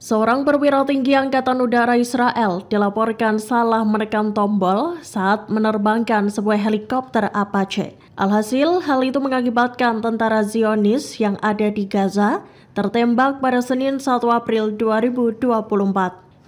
Seorang perwira tinggi Angkatan Udara Israel dilaporkan salah menekan tombol saat menerbangkan sebuah helikopter Apache. Alhasil, hal itu mengakibatkan tentara Zionis yang ada di Gaza tertembak pada Senin 1 April 2024.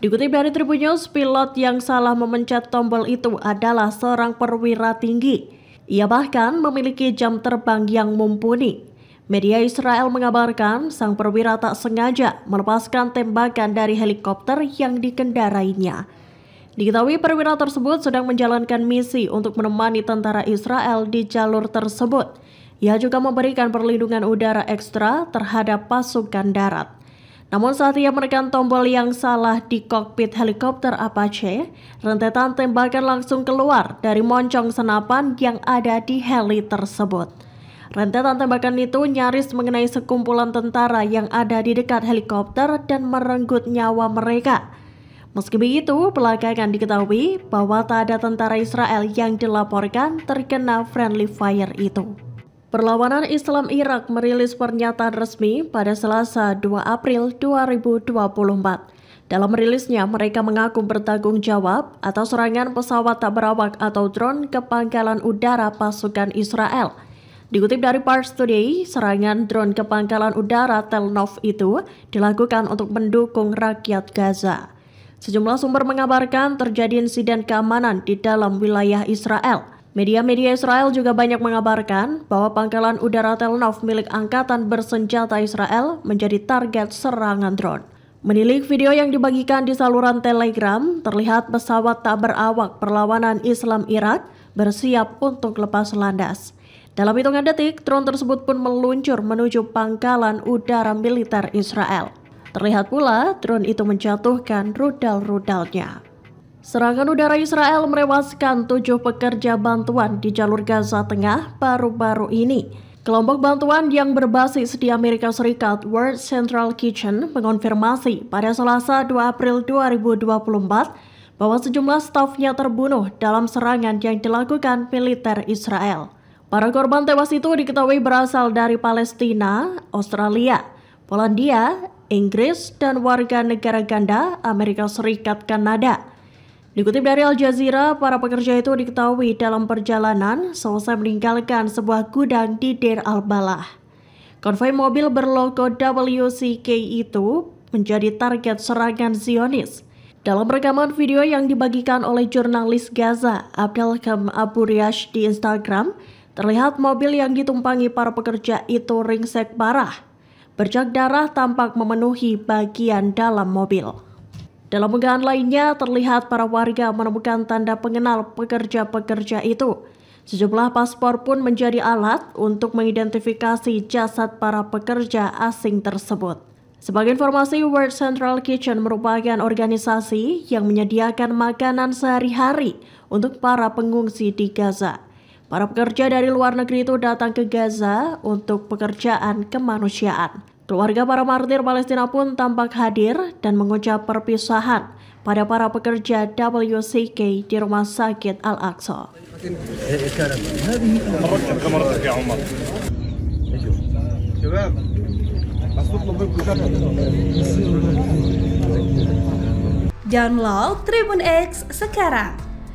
Dikutip dari Tribun News, pilot yang salah memencet tombol itu adalah seorang perwira tinggi. Ia bahkan memiliki jam terbang yang mumpuni. Media Israel mengabarkan sang perwira tak sengaja melepaskan tembakan dari helikopter yang dikendarainya. Diketahui perwira tersebut sedang menjalankan misi untuk menemani tentara Israel di jalur tersebut. Ia juga memberikan perlindungan udara ekstra terhadap pasukan darat. Namun saat ia menekan tombol yang salah di kokpit helikopter Apache, rentetan tembakan langsung keluar dari moncong senapan yang ada di heli tersebut. Rentetan tembakan itu nyaris mengenai sekumpulan tentara yang ada di dekat helikopter dan merenggut nyawa mereka. Meski begitu, belakangan diketahui bahwa tak ada tentara Israel yang dilaporkan terkena friendly fire itu. Perlawanan Islam Irak merilis pernyataan resmi pada Selasa 2 April 2024. Dalam rilisnya, mereka mengaku bertanggung jawab atas serangan pesawat tak berawak atau drone ke pangkalan udara pasukan Israel – Dikutip dari Pars Today, serangan drone ke pangkalan udara Tel Nov itu dilakukan untuk mendukung rakyat Gaza. Sejumlah sumber mengabarkan terjadi insiden keamanan di dalam wilayah Israel. Media-media Israel juga banyak mengabarkan bahwa pangkalan udara Tel Nov milik angkatan bersenjata Israel menjadi target serangan drone. Menilik video yang dibagikan di saluran Telegram, terlihat pesawat tak berawak perlawanan Islam Irak bersiap untuk lepas landas. Dalam hitungan detik, drone tersebut pun meluncur menuju pangkalan udara militer Israel. Terlihat pula drone itu menjatuhkan rudal-rudalnya. Serangan udara Israel merewaskan tujuh pekerja bantuan di jalur Gaza Tengah baru-baru ini. Kelompok bantuan yang berbasis di Amerika Serikat World Central Kitchen mengonfirmasi pada Selasa 2 April 2024 bahwa sejumlah stafnya terbunuh dalam serangan yang dilakukan militer Israel. Para korban tewas itu diketahui berasal dari Palestina, Australia, Polandia, Inggris, dan warga negara ganda Amerika Serikat Kanada. Dikutip dari Al Jazeera, para pekerja itu diketahui dalam perjalanan selesai meninggalkan sebuah gudang di Deir al-Balah. Konvoi mobil berlogo WCK itu menjadi target serangan Zionis. Dalam rekaman video yang dibagikan oleh jurnalis Gaza Abdelkham Abu Riyash di Instagram, Terlihat mobil yang ditumpangi para pekerja itu ringsek parah. Bercak darah tampak memenuhi bagian dalam mobil. Dalam unggahan lainnya, terlihat para warga menemukan tanda pengenal pekerja-pekerja itu. Sejumlah paspor pun menjadi alat untuk mengidentifikasi jasad para pekerja asing tersebut. Sebagai informasi, World Central Kitchen merupakan organisasi yang menyediakan makanan sehari-hari untuk para pengungsi di Gaza. Para pekerja dari luar negeri itu datang ke Gaza untuk pekerjaan kemanusiaan. Keluarga para martir Palestina pun tampak hadir dan mengucap perpisahan pada para pekerja WCK di Rumah Sakit Al-Aqsa. Download Tribun X sekarang